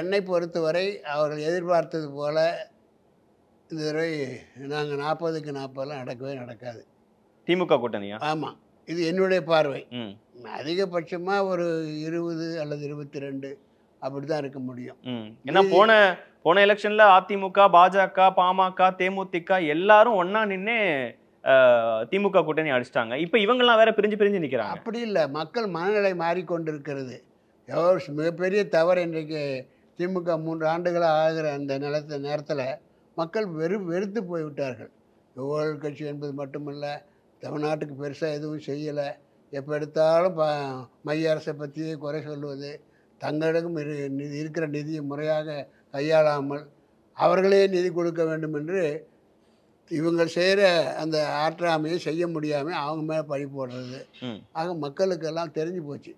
என்னை பொறுத்தவரை அவர்கள் எதிர்பார்த்தது போல் இந்த தடவை நாங்கள் நாற்பதுக்கு நாற்பதுலாம் நடக்கவே நடக்காது திமுக கூட்டணியா ஆமாம் இது என்னுடைய பார்வை அதிகபட்சமாக ஒரு இருபது அல்லது இருபத்தி ரெண்டு அப்படி தான் இருக்க முடியும் ஏன்னா போன போன எலெக்ஷனில் அதிமுக பாஜக பாமக தேமுதிக எல்லாரும் ஒன்றா நின்று திமுக கூட்டணி அடிச்சிட்டாங்க இப்போ இவங்கெல்லாம் வேற பிரிஞ்சு பிரிஞ்சு நிற்கிறாங்க அப்படி இல்லை மக்கள் மனநிலை மாறிக்கொண்டு இருக்கிறது மிகப்பெரிய தவறு இன்றைக்கு திமுக மூன்று ஆண்டுகளாக ஆகிற அந்த நிலத்த நேரத்தில் மக்கள் வெறு வெறுத்து போய்விட்டார்கள் யுவகல் கட்சி என்பது மட்டுமில்லை தமிழ்நாட்டுக்கு பெருசாக எதுவும் செய்யலை எப்போ எடுத்தாலும் ப மைய அரசை பற்றியே குறை சொல்லுவது தங்களிடம் இரு இருக்கிற நிதியை முறையாக கையாளாமல் அவர்களே நிதி கொடுக்க வேண்டும் என்று இவங்க செய்கிற அந்த ஆற்றாமையை செய்ய முடியாமல் அவங்க மேலே பழி போடுறது ஆக மக்களுக்கெல்லாம் தெரிஞ்சு போச்சு